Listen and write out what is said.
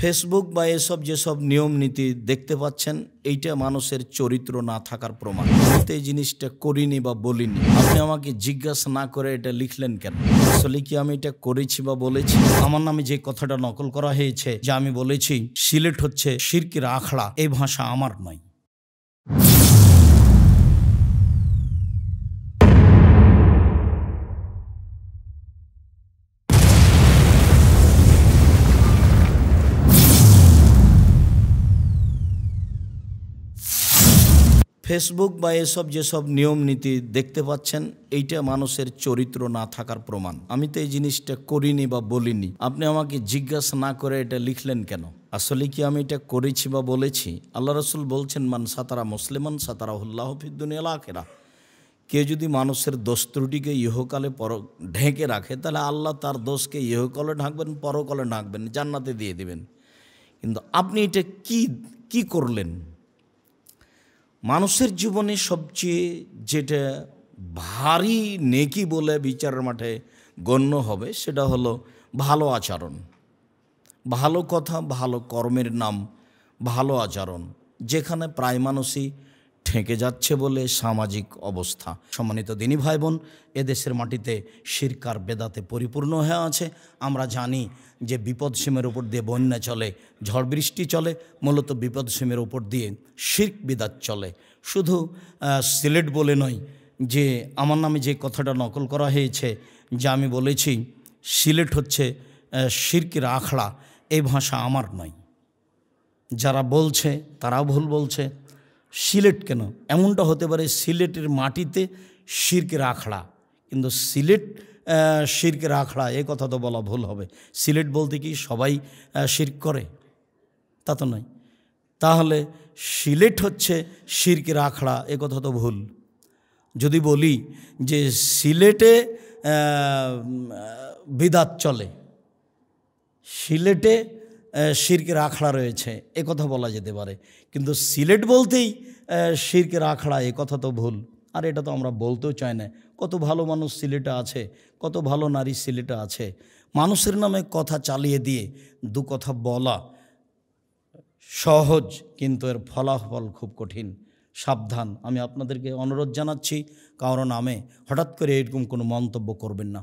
Facebook বা এসব যেসব নিয়ম নীতি দেখতে পাচ্ছেন এইটা মানুষের চরিত্র না থাকার প্রমাণ এই জিনিসটা করিনি বা বলিনি আপনি আমাকে জিজ্ঞাসা না করে এটা লিখলেন কেন আসলে কি আমি এটা করেছি বা বলেছি আমার নামে যে কথাটা নকল করা হয়েছে যে আমি বলেছি সিলেট হচ্ছে সিরকির আখড়া এই ভাষা আমার নয় ফেসবুক বা এসব যেসব নিয়ম নীতি দেখতে পাচ্ছেন এইটা মানুষের চরিত্র না থাকার প্রমাণ আমি তো এই জিনিসটা করিনি বা বলিনি আপনি আমাকে জিজ্ঞাসা না করে এটা লিখলেন কেন আসলে কি আমি এটা করেছি বা বলেছি আল্লাহ রসুল বলছেন মান সাতারা মুসলিমান সাতারা উল্লাহ ফিদ্দুনিয়াল এলাকেরা কেউ যদি মানুষের দোষ ত্রুটিকে ইহকালে পর ঢেকে রাখে তাহলে আল্লাহ তার দোষকে ইহকালে ঢাকবেন পরকালে ঢাকবেন জান্নাতে দিয়ে দিবেন কিন্তু আপনি এটা কি কি করলেন মানুষের জীবনে সবচেয়ে যেটা ভারী নেকি বলে বিচারের মাঠে গণ্য হবে সেটা হলো ভালো আচরণ ভালো কথা ভালো কর্মের নাম ভালো আচরণ যেখানে প্রায় মানুষই ঠেকে যাচ্ছে বলে সামাজিক অবস্থা সম্মানিত দিনী ভাই বোন এদেশের মাটিতে শিরকার বেদাতে পরিপূর্ণ হয়ে আছে আমরা জানি যে বিপদ সীমের উপর দিয়ে বন্যা চলে ঝড় বৃষ্টি চলে মূলত বিপদ সীমের উপর দিয়ে শির্ক বিদাত চলে শুধু সিলেট বলে নয় যে আমার নামে যে কথাটা নকল করা হয়েছে যে আমি বলেছি সিলেট হচ্ছে শির্কের আখড়া এই ভাষা আমার নয় যারা বলছে তারাও ভুল বলছে সিলেট কেন এমনটা হতে পারে সিলেটের মাটিতে শির্কের আখড়া কিন্তু সিলেট শিরকে আখড়া এ কথা তো বলা ভুল হবে সিলেট বলতে কি সবাই শির্ক করে তা তো নয় তাহলে সিলেট হচ্ছে শিরকে আখড়া এ কথা তো ভুল যদি বলি যে সিলেটে বিদাত চলে সিলেটে শির্কের আখড়া রয়েছে এ কথা বলা যেতে পারে কিন্তু সিলেট বলতেই শিরকের আখড়া এ কথা তো ভুল আর এটা তো আমরা বলতেও চাই না কত ভালো মানুষ সিলেটে আছে কত ভালো নারী সিলেটে আছে মানুষের নামে কথা চালিয়ে দিয়ে দু কথা বলা সহজ কিন্তু এর ফলাফল খুব কঠিন সাবধান আমি আপনাদেরকে অনুরোধ জানাচ্ছি কারণ নামে হঠাৎ করে এরকম কোনো মন্তব্য করবেন না